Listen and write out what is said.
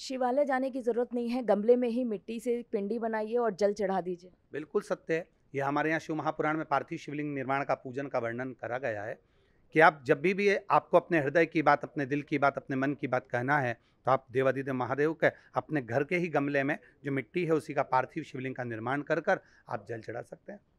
शिवालय जाने की ज़रूरत नहीं है गमले में ही मिट्टी से पिंडी बनाइए और जल चढ़ा दीजिए बिल्कुल सत्य है यह हमारे यहाँ शिव महापुराण में पार्थिव शिवलिंग निर्माण का पूजन का वर्णन करा गया है कि आप जब भी भी आपको अपने हृदय की बात अपने दिल की बात अपने मन की बात कहना है तो आप देवादिदेव महादेव के अपने घर के ही गमले में जो मिट्टी है उसी का पार्थिव शिवलिंग का निर्माण कर कर आप जल चढ़ा सकते हैं